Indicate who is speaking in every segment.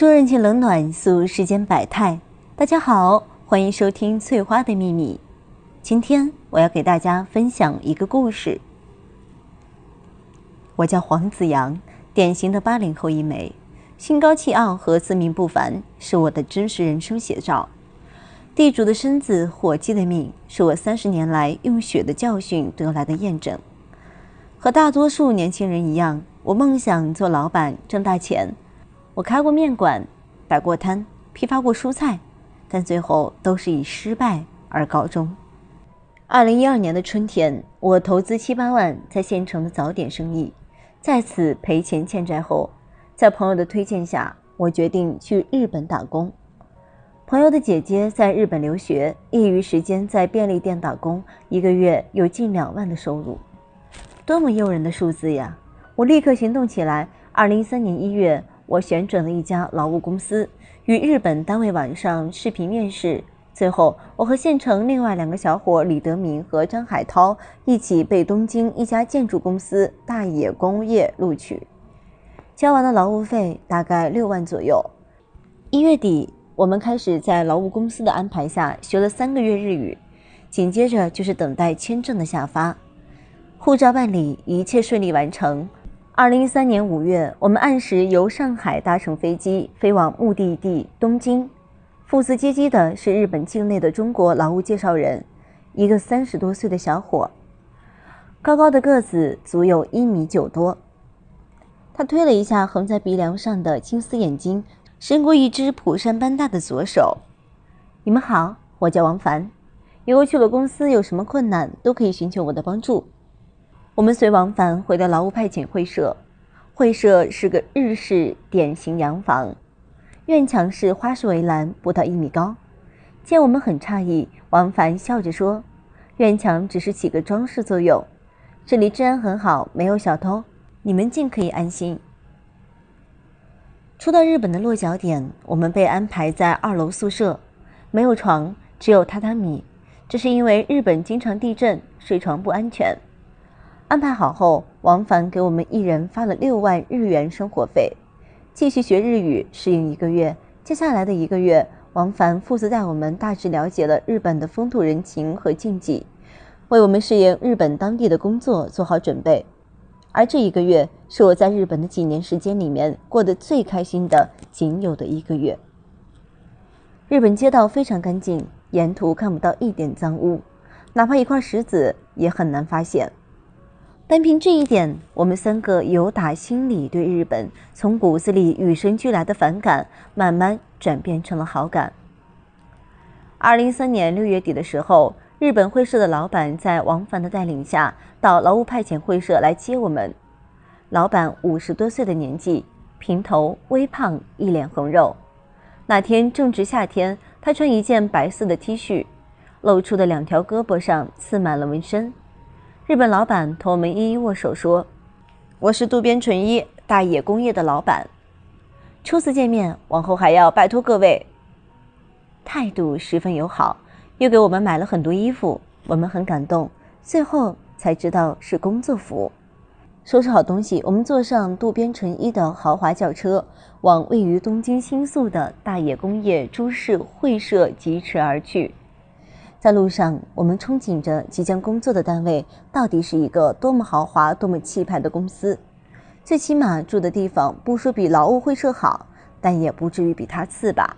Speaker 1: 说人情冷暖，诉世间百态。大家好，欢迎收听《翠花的秘密》。今天我要给大家分享一个故事。我叫黄子阳，典型的八零后一枚，心高气傲和自命不凡是我的真实人生写照。地主的身子，伙计的命，是我三十年来用血的教训得来的验证。和大多数年轻人一样，我梦想做老板，挣大钱。我开过面馆，摆过摊，批发过蔬菜，但最后都是以失败而告终。二零一二年的春天，我投资七八万在县城的早点生意，在此赔钱欠债后，在朋友的推荐下，我决定去日本打工。朋友的姐姐在日本留学，业余时间在便利店打工，一个月有近两万的收入，多么诱人的数字呀！我立刻行动起来。二零一三年一月。我选准了一家劳务公司，与日本单位晚上视频面试。最后，我和县城另外两个小伙李德明和张海涛一起被东京一家建筑公司大野工业录取。交完了劳务费，大概六万左右。一月底，我们开始在劳务公司的安排下学了三个月日语，紧接着就是等待签证的下发。护照办理一切顺利完成。二零一三年五月，我们按时由上海搭乘飞机飞往目的地东京。负责接机的是日本境内的中国劳务介绍人，一个三十多岁的小伙，高高的个子，足有一米九多。他推了一下横在鼻梁上的金丝眼镜，伸过一只蒲扇般大的左手：“你们好，我叫王凡，以后去了公司有什么困难，都可以寻求我的帮助。”我们随王凡回到劳务派遣会社，会社是个日式典型洋房，院墙是花式围栏，不到一米高。见我们很诧异，王凡笑着说：“院墙只是起个装饰作用，这里治安很好，没有小偷，你们尽可以安心。”初到日本的落脚点，我们被安排在二楼宿舍，没有床，只有榻榻米。这是因为日本经常地震，睡床不安全。安排好后，王凡给我们一人发了六万日元生活费，继续学日语，适应一个月。接下来的一个月，王凡负责带我们大致了解了日本的风土人情和禁忌，为我们适应日本当地的工作做好准备。而这一个月是我在日本的几年时间里面过得最开心的仅有的一个月。日本街道非常干净，沿途看不到一点脏污，哪怕一块石子也很难发现。单凭这一点，我们三个由打心里对日本从骨子里与生俱来的反感，慢慢转变成了好感。二零一三年六月底的时候，日本会社的老板在王凡的带领下到劳务派遣会社来接我们。老板五十多岁的年纪，平头微胖，一脸红肉。那天正值夏天，他穿一件白色的 T 恤，露出的两条胳膊上刺满了纹身。日本老板同我们一一握手，说：“我是渡边淳一，大野工业的老板。初次见面，往后还要拜托各位。”态度十分友好，又给我们买了很多衣服，我们很感动。最后才知道是工作服。收拾好东西，我们坐上渡边淳一的豪华轿车，往位于东京新宿的大野工业株式会社疾驰而去。在路上，我们憧憬着即将工作的单位到底是一个多么豪华、多么气派的公司，最起码住的地方不说比劳务会社好，但也不至于比它次吧。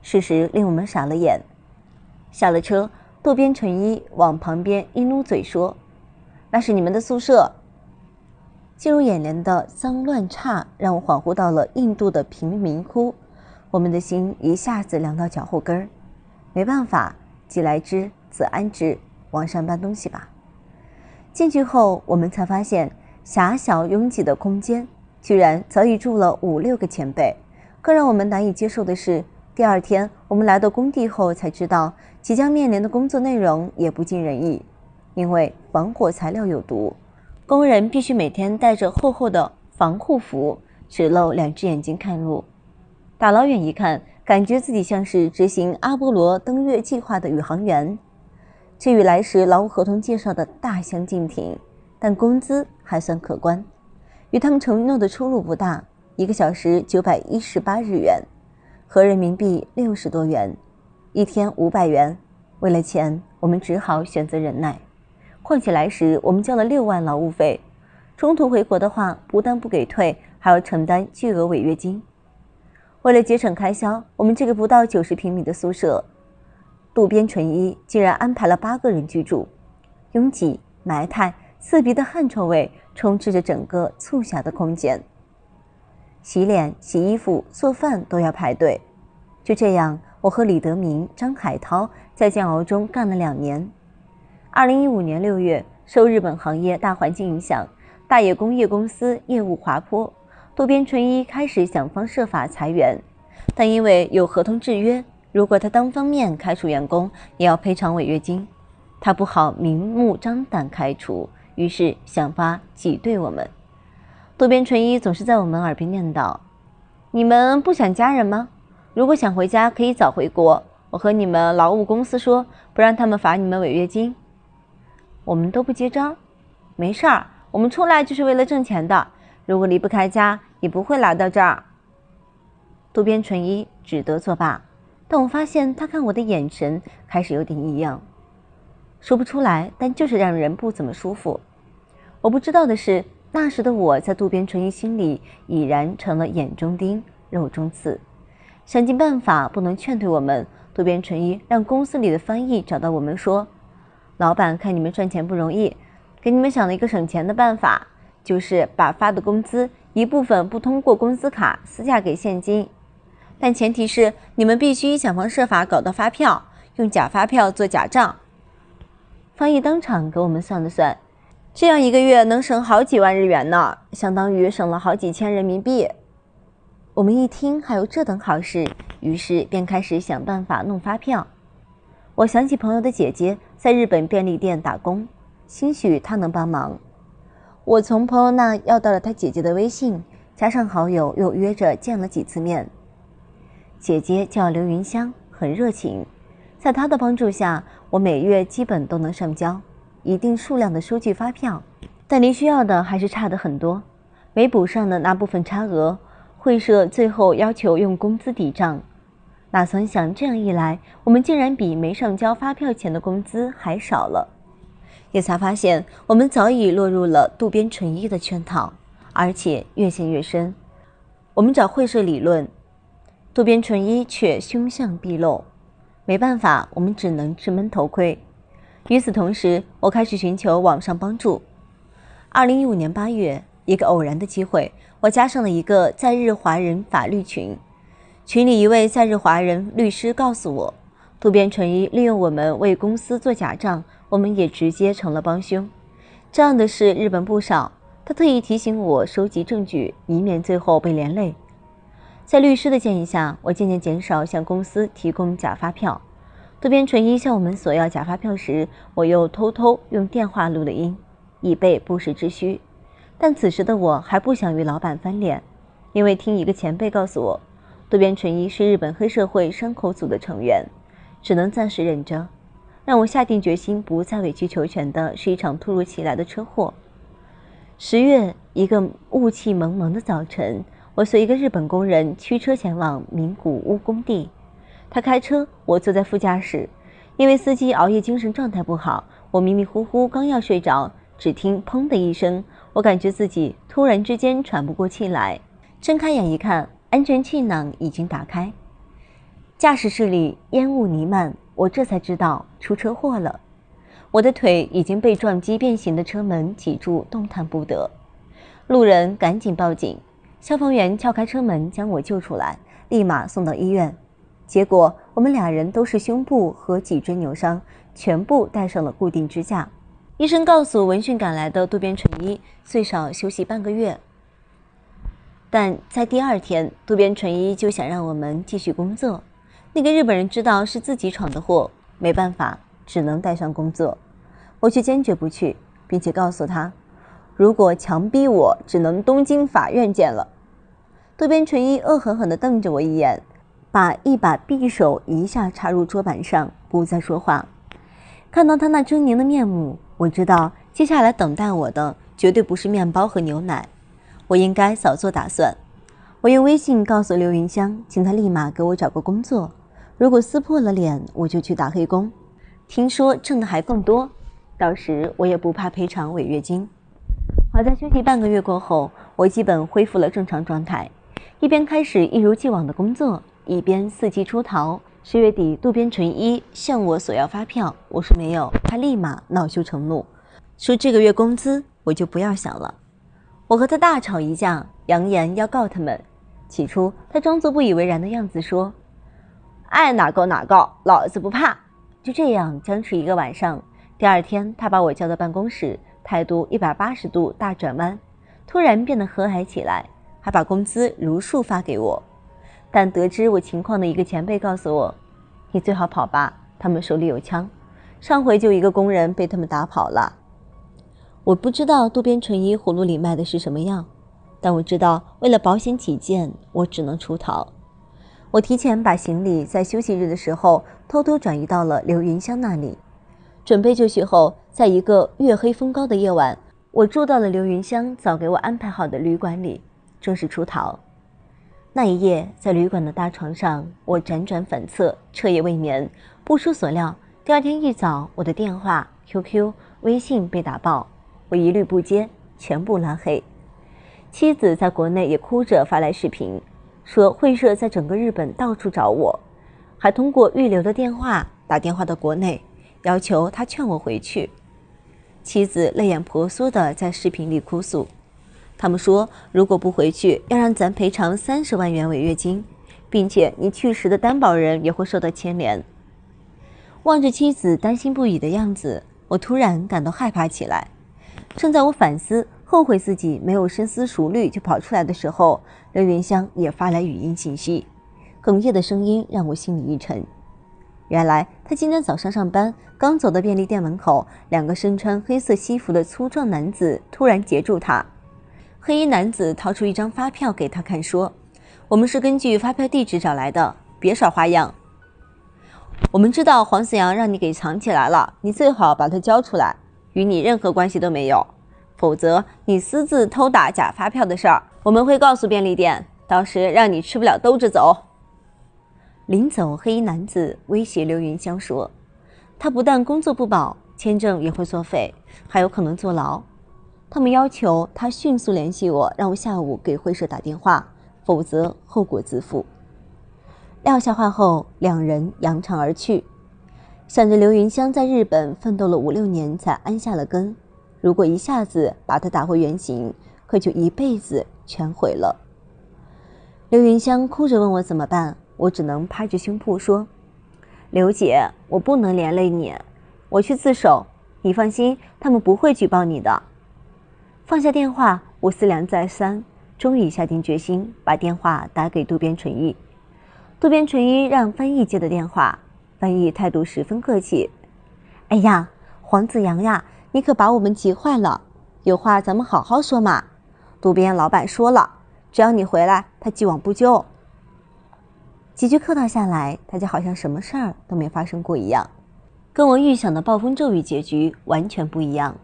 Speaker 1: 事实令我们傻了眼。下了车，渡边纯一往旁边一撸嘴说：“那是你们的宿舍。”进入眼帘的脏乱差，让我恍惚到了印度的贫民窟。我们的心一下子凉到脚后跟儿。没办法。既来之，则安之。往上搬东西吧。进去后，我们才发现狭小拥挤的空间居然早已住了五六个前辈。更让我们难以接受的是，第二天我们来到工地后才知道，即将面临的工作内容也不尽人意，因为防火材料有毒，工人必须每天戴着厚厚的防护服，只露两只眼睛看路。打老远一看。感觉自己像是执行阿波罗登月计划的宇航员，这与来时劳务合同介绍的大相径庭，但工资还算可观，与他们承诺的出入不大，一个小时九百一十八日元，合人民币六十多元，一天五百元。为了钱，我们只好选择忍耐。况且来时我们交了六万劳务费，中途回国的话，不但不给退，还要承担巨额违约金。为了节省开销，我们这个不到九十平米的宿舍，渡边淳一竟然安排了八个人居住，拥挤、埋汰、刺鼻的汗臭味充斥着整个促狭的空间。洗脸、洗衣服、做饭都要排队。就这样，我和李德明、张海涛在煎熬中干了两年。二零一五年六月，受日本行业大环境影响，大野工业公司业务滑坡。渡边淳一开始想方设法裁员，但因为有合同制约，如果他单方面开除员工，也要赔偿违约金。他不好明目张胆开除，于是想法挤兑我们。渡边淳一总是在我们耳边念叨：“你们不想家人吗？如果想回家，可以早回国。我和你们劳务公司说，不让他们罚你们违约金。”我们都不接招，没事儿，我们出来就是为了挣钱的。如果离不开家，也不会来到这儿。渡边淳一只得作罢。但我发现他看我的眼神开始有点异样，说不出来，但就是让人不怎么舒服。我不知道的是，那时的我在渡边淳一心里已然成了眼中钉、肉中刺，想尽办法不能劝退我们。渡边淳一让公司里的翻译找到我们说：“老板看你们赚钱不容易，给你们想了一个省钱的办法。”就是把发的工资一部分不通过工资卡私下给现金，但前提是你们必须想方设法搞到发票，用假发票做假账。方毅当场给我们算了算，这样一个月能省好几万日元呢，相当于省了好几千人民币。我们一听还有这等好事，于是便开始想办法弄发票。我想起朋友的姐姐在日本便利店打工，兴许她能帮忙。我从朋友那要到了他姐姐的微信，加上好友，又约着见了几次面。姐姐叫刘云香，很热情。在她的帮助下，我每月基本都能上交一定数量的收据发票。但您需要的还是差的很多，没补上的那部分差额，会社最后要求用工资抵账。哪曾想这样一来，我们竟然比没上交发票钱的工资还少了。也才发现，我们早已落入了渡边淳一的圈套，而且越陷越深。我们找会社理论，渡边淳一却凶相毕露。没办法，我们只能直蒙头盔。与此同时，我开始寻求网上帮助。二零一五年八月，一个偶然的机会，我加上了一个在日华人法律群。群里一位在日华人律师告诉我，渡边淳一利用我们为公司做假账。我们也直接成了帮凶，这样的事日本不少。他特意提醒我收集证据，以免最后被连累。在律师的建议下，我渐渐减少向公司提供假发票。渡边淳一向我们索要假发票时，我又偷偷用电话录了音，以备不时之需。但此时的我还不想与老板翻脸，因为听一个前辈告诉我，渡边淳一是日本黑社会山口组的成员，只能暂时忍着。让我下定决心不再委曲求全的，是一场突如其来的车祸。十月一个雾气蒙蒙的早晨，我随一个日本工人驱车前往名古屋工地，他开车，我坐在副驾驶。因为司机熬夜，精神状态不好，我迷迷糊糊，刚要睡着，只听“砰”的一声，我感觉自己突然之间喘不过气来。睁开眼一看，安全气囊已经打开，驾驶室里烟雾弥漫。我这才知道出车祸了，我的腿已经被撞击变形的车门挤住，动弹不得。路人赶紧报警，消防员撬开车门将我救出来，立马送到医院。结果我们俩人都是胸部和脊椎扭伤，全部戴上了固定支架。医生告诉闻讯赶来的渡边淳一，最少休息半个月。但在第二天，渡边淳一就想让我们继续工作。那个日本人知道是自己闯的祸，没办法，只能带上工作。我却坚决不去，并且告诉他，如果强逼我，只能东京法院见了。渡边淳一恶狠狠地瞪着我一眼，把一把匕首一下插入桌板上，不再说话。看到他那狰狞的面目，我知道接下来等待我的绝对不是面包和牛奶。我应该早做打算。我用微信告诉刘云香，请她立马给我找个工作。如果撕破了脸，我就去打黑工。听说挣的还更多，到时我也不怕赔偿违约金。好在休息半个月过后，我基本恢复了正常状态，一边开始一如既往的工作，一边伺机出逃。十月底，渡边淳一向我索要发票，我说没有，他立马恼羞成怒，说这个月工资我就不要想了。我和他大吵一架，扬言要告他们。起初他装作不以为然的样子说。爱哪告哪告，老子不怕。就这样僵持一个晚上，第二天他把我叫到办公室，态度一百八十度大转弯，突然变得和蔼起来，还把工资如数发给我。但得知我情况的一个前辈告诉我：“你最好跑吧，他们手里有枪，上回就一个工人被他们打跑了。”我不知道渡边淳一葫芦里卖的是什么药，但我知道为了保险起见，我只能出逃。我提前把行李在休息日的时候偷偷转移到了刘云香那里，准备就绪后，在一个月黑风高的夜晚，我住到了刘云香早给我安排好的旅馆里，正式出逃。那一夜，在旅馆的大床上，我辗转反侧，彻夜未眠。不出所料，第二天一早，我的电话、QQ、微信被打爆，我一律不接，全部拉黑。妻子在国内也哭着发来视频。说会社在整个日本到处找我，还通过预留的电话打电话到国内，要求他劝我回去。妻子泪眼婆娑地在视频里哭诉：“他们说如果不回去，要让咱赔偿三十万元违约金，并且你去时的担保人也会受到牵连。”望着妻子担心不已的样子，我突然感到害怕起来。正在我反思。后悔自己没有深思熟虑就跑出来的时候，刘云香也发来语音信息，哽咽的声音让我心里一沉。原来他今天早上上班刚走到便利店门口，两个身穿黑色西服的粗壮男子突然截住他。黑衣男子掏出一张发票给他看，说：“我们是根据发票地址找来的，别耍花样。我们知道黄子阳让你给藏起来了，你最好把他交出来，与你任何关系都没有。”否则，你私自偷打假发票的事儿，我们会告诉便利店，到时让你吃不了兜着走。临走，黑衣男子威胁刘云香说：“他不但工作不保，签证也会作废，还有可能坐牢。”他们要求他迅速联系我，让我下午给会社打电话，否则后果自负。撂下话后，两人扬长而去。想着刘云香在日本奋斗了五六年才安下了根。如果一下子把他打回原形，可就一辈子全毁了。刘云香哭着问我怎么办，我只能拍着胸脯说：“刘姐，我不能连累你，我去自首，你放心，他们不会举报你的。”放下电话，我思量再三，终于下定决心，把电话打给渡边淳一。渡边淳一让翻译接的电话，翻译态度十分客气：“哎呀，黄子阳呀！”你可把我们急坏了，有话咱们好好说嘛。渡边老板说了，只要你回来，他既往不咎。几句客套下来，大家好像什么事儿都没发生过一样，跟我预想的暴风骤雨结局完全不一样。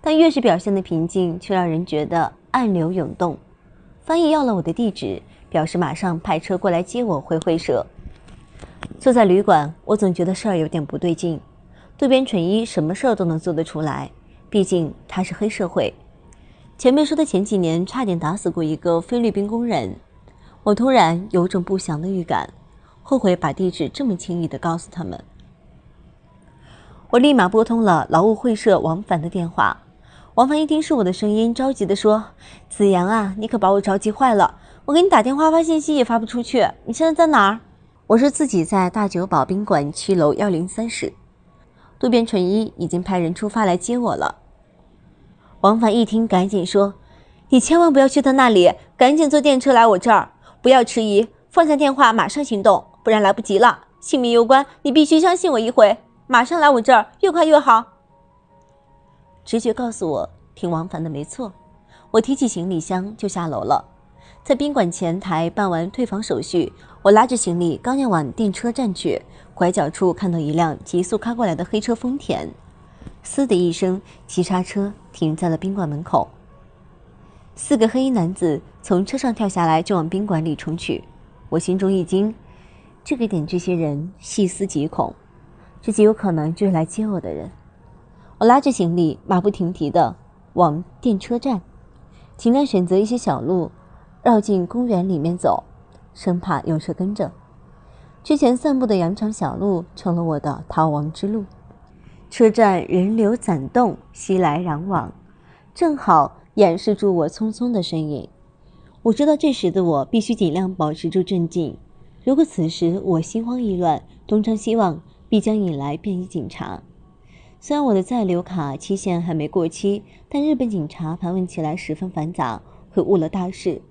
Speaker 1: 但越是表现的平静，却让人觉得暗流涌动。翻译要了我的地址，表示马上派车过来接我回会社。坐在旅馆，我总觉得事儿有点不对劲。渡边淳一什么事儿都能做得出来，毕竟他是黑社会。前面说的前几年差点打死过一个菲律宾工人，我突然有种不祥的预感，后悔把地址这么轻易的告诉他们。我立马拨通了劳务会社王凡的电话，王凡一听是我的声音，着急的说：“子阳啊，你可把我着急坏了，我给你打电话发信息也发不出去，你现在在哪儿？”“我是自己在大久保宾馆七楼幺零三室。”渡边淳一已经派人出发来接我了。王凡一听，赶紧说：“你千万不要去他那里，赶紧坐电车来我这儿，不要迟疑，放下电话，马上行动，不然来不及了，性命攸关。你必须相信我一回，马上来我这儿，越快越好。”直觉告诉我，听王凡的没错。我提起行李箱就下楼了，在宾馆前台办完退房手续，我拉着行李刚要往电车站去。拐角处看到一辆急速开过来的黑车，丰田，嘶的一声，急刹车停在了宾馆门口。四个黑衣男子从车上跳下来，就往宾馆里冲去。我心中一惊，这个点这些人，细思极恐，这极有可能就是来接我的人。我拉着行李，马不停蹄地往电车站，尽量选择一些小路，绕进公园里面走，生怕有车跟着。之前散步的羊肠小路成了我的逃亡之路。车站人流攒动，熙来攘往，正好掩饰住我匆匆的身影。我知道，这时的我必须尽量保持住镇静。如果此时我心慌意乱，东张西望，必将引来便衣警察。虽然我的在留卡期限还没过期，但日本警察盘问起来十分繁杂，会误了大事。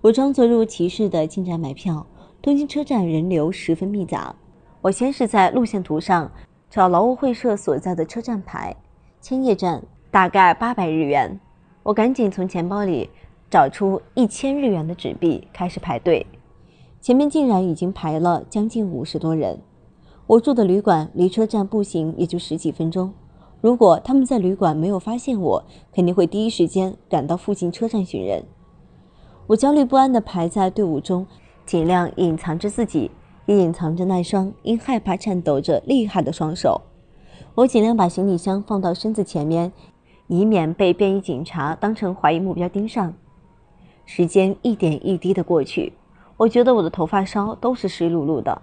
Speaker 1: 我装作若无其事的进站买票。东京车站人流十分密杂，我先是在路线图上找劳务会社所在的车站牌，千叶站，大概八百日元。我赶紧从钱包里找出一千日元的纸币，开始排队。前面竟然已经排了将近五十多人。我住的旅馆离车站步行也就十几分钟，如果他们在旅馆没有发现我，肯定会第一时间赶到附近车站寻人。我焦虑不安地排在队伍中。尽量隐藏着自己，也隐藏着那双因害怕颤抖着厉害的双手。我尽量把行李箱放到身子前面，以免被便衣警察当成怀疑目标盯上。时间一点一滴的过去，我觉得我的头发梢都是湿漉漉的。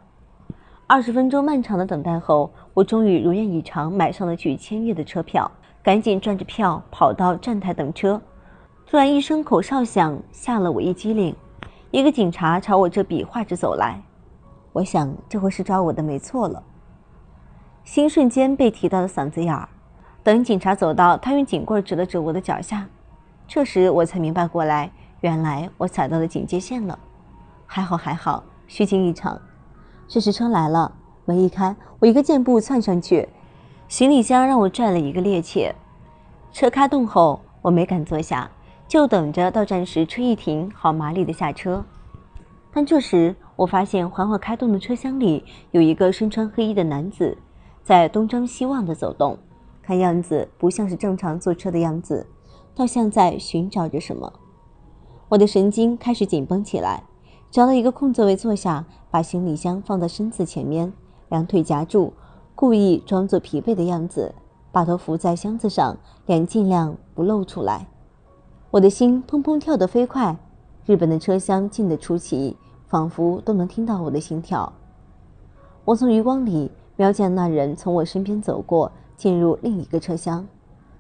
Speaker 1: 二十分钟漫长的等待后，我终于如愿以偿买上了去千叶的车票，赶紧转着票跑到站台等车。突然一声口哨响，吓了我一激灵。一个警察朝我这比划着走来，我想这回是抓我的没错了，心瞬间被提到了嗓子眼儿。等警察走到，他用警棍指了指我的脚下，这时我才明白过来，原来我踩到了警戒线了。还好还好，虚惊一场。这时车来了，门一开，我一个箭步窜上去，行李箱让我拽了一个趔趄。车开动后，我没敢坐下。就等着到站时车一停，好麻利的下车。但这时我发现缓缓开动的车厢里有一个身穿黑衣的男子，在东张西望的走动，看样子不像是正常坐车的样子，倒像在寻找着什么。我的神经开始紧绷起来，找到一个空座位坐下，把行李箱放在身子前面，两腿夹住，故意装作疲惫的样子，把头伏在箱子上，脸尽量不露出来。我的心砰砰跳得飞快，日本的车厢静得出奇，仿佛都能听到我的心跳。我从余光里瞄见那人从我身边走过，进入另一个车厢，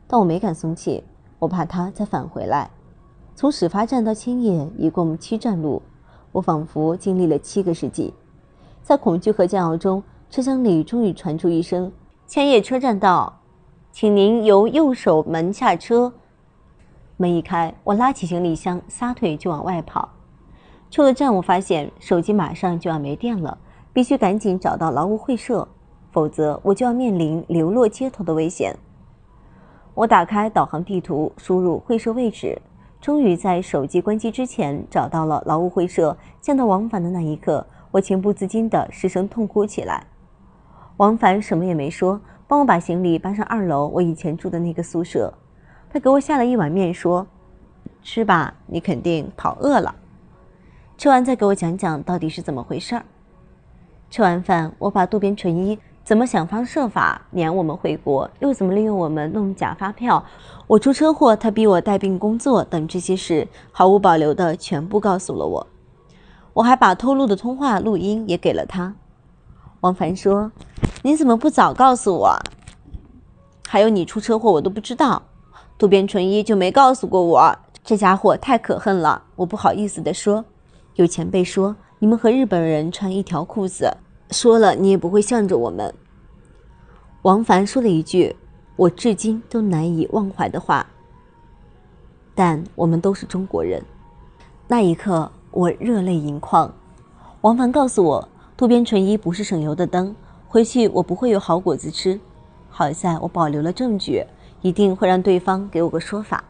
Speaker 1: 但我没敢松气，我怕他再返回来。从始发站到千叶一共七站路，我仿佛经历了七个世纪，在恐惧和煎熬中，车厢里终于传出一声：“千叶车站到，请您由右手门下车。”门一开，我拉起行李箱，撒腿就往外跑。出了站，我发现手机马上就要没电了，必须赶紧找到劳务会社，否则我就要面临流落街头的危险。我打开导航地图，输入会社位置，终于在手机关机之前找到了劳务会社。见到王凡的那一刻，我情不自禁地失声痛哭起来。王凡什么也没说，帮我把行李搬上二楼，我以前住的那个宿舍。给我下了一碗面，说：“吃吧，你肯定跑饿了。吃完再给我讲讲到底是怎么回事。”儿。吃完饭，我把渡边淳一怎么想方设法撵我们回国，又怎么利用我们弄假发票，我出车祸，他逼我带病工作等这些事毫无保留的全部告诉了我。我还把偷录的通话录音也给了他。王凡说：“你怎么不早告诉我？还有你出车祸，我都不知道。”渡边淳一就没告诉过我，这家伙太可恨了。我不好意思地说：“有前辈说，你们和日本人穿一条裤子，说了你也不会向着我们。”王凡说了一句我至今都难以忘怀的话：“但我们都是中国人。”那一刻，我热泪盈眶。王凡告诉我，渡边淳一不是省油的灯，回去我不会有好果子吃。好在我保留了证据。一定会让对方给我个说法。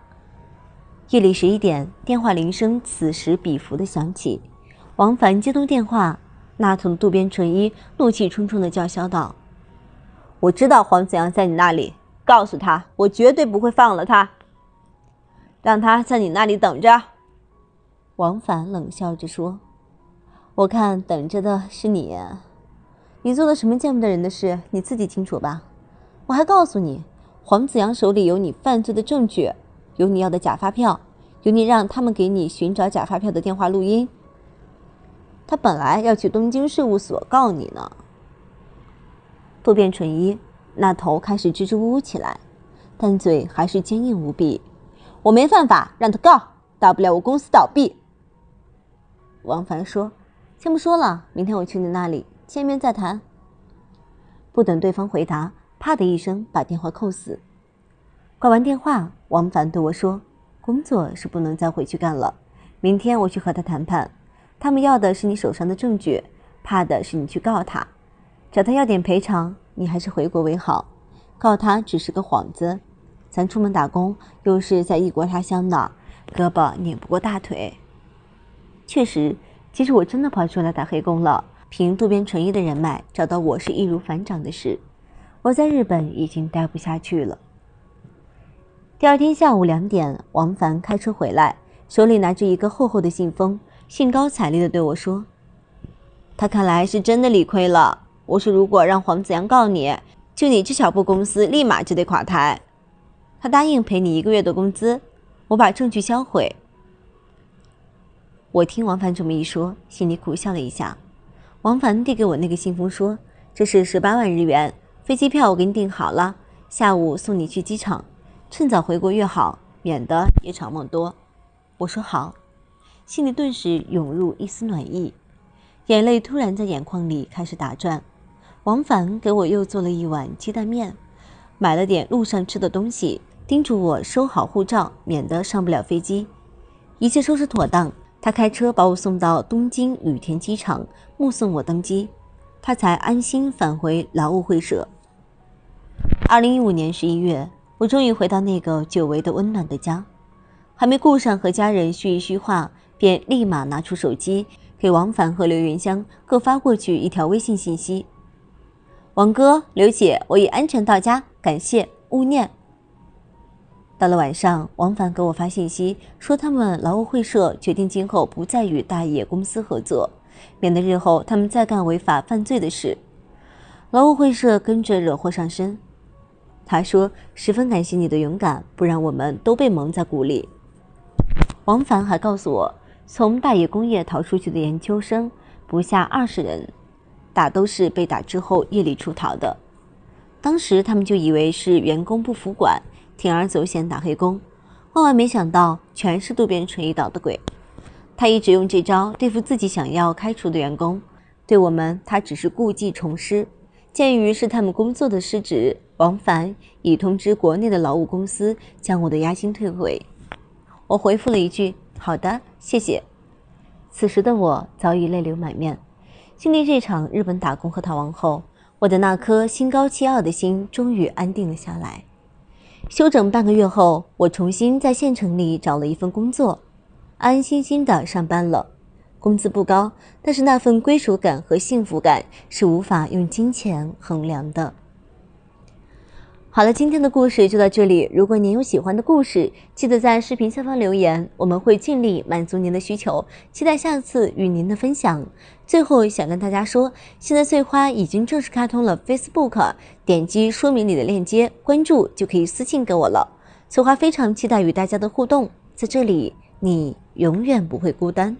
Speaker 1: 夜里十一点，电话铃声此时彼伏的响起。王凡接通电话，那头渡边淳一怒气冲冲的叫嚣道：“我知道黄子阳在你那里，告诉他，我绝对不会放了他，让他在你那里等着。”王凡冷笑着说：“我看等着的是你，你做的什么见不得人的事，你自己清楚吧？我还告诉你。”黄子阳手里有你犯罪的证据，有你要的假发票，有你让他们给你寻找假发票的电话录音。他本来要去东京事务所告你呢。渡边淳一那头开始支支吾吾起来，但嘴还是坚硬无比。我没犯法，让他告，大不了我公司倒闭。王凡说：“先不说了，明天我去你那里见面再谈。”不等对方回答。啪的一声，把电话扣死。挂完电话，王凡对我说：“工作是不能再回去干了，明天我去和他谈判。他们要的是你手上的证据，怕的是你去告他，找他要点赔偿。你还是回国为好，告他只是个幌子。咱出门打工，又是在异国他乡的，胳膊拧不过大腿。”确实，即使我真的跑出来打黑工了，凭渡边淳一的人脉，找到我是易如反掌的事。我在日本已经待不下去了。第二天下午两点，王凡开车回来，手里拿着一个厚厚的信封，兴高采烈地对我说：“他看来是真的理亏了。”我说：“如果让黄子阳告你，就你这小破公司，立马就得垮台。”他答应赔你一个月的工资，我把证据销毁。我听王凡这么一说，心里苦笑了一下。王凡递给我那个信封，说：“这是十八万日元。”飞机票我给你订好了，下午送你去机场，趁早回国越好，免得夜长梦多。我说好，心里顿时涌入一丝暖意，眼泪突然在眼眶里开始打转。往返给我又做了一碗鸡蛋面，买了点路上吃的东西，叮嘱我收好护照，免得上不了飞机。一切收拾妥当，他开车把我送到东京羽田机场，目送我登机，他才安心返回劳务会社。二零一五年十一月，我终于回到那个久违的温暖的家，还没顾上和家人叙一叙话，便立马拿出手机给王凡和刘云香各发过去一条微信信息：“王哥，刘姐，我已安全到家，感谢勿念。”到了晚上，王凡给我发信息说，他们劳务会社决定今后不再与大冶公司合作，免得日后他们再干违法犯罪的事，劳务会社跟着惹祸上身。他说：“十分感谢你的勇敢，不然我们都被蒙在鼓里。”王凡还告诉我，从大冶工业逃出去的研究生不下二十人，大都是被打之后夜里出逃的。当时他们就以为是员工不服管，铤而走险打黑工，万万没想到全是渡边淳一捣的鬼。他一直用这招对付自己想要开除的员工，对我们他只是故技重施。鉴于是他们工作的失职，王凡已通知国内的劳务公司将我的押金退回。我回复了一句：“好的，谢谢。”此时的我早已泪流满面。经历这场日本打工和逃亡后，我的那颗心高气傲的心终于安定了下来。休整半个月后，我重新在县城里找了一份工作，安安心心的上班了。工资不高，但是那份归属感和幸福感是无法用金钱衡量的。好了，今天的故事就到这里。如果您有喜欢的故事，记得在视频下方留言，我们会尽力满足您的需求。期待下次与您的分享。最后想跟大家说，现在翠花已经正式开通了 Facebook，点击说明里的链接关注就可以私信给我了。翠花非常期待与大家的互动，在这里你永远不会孤单。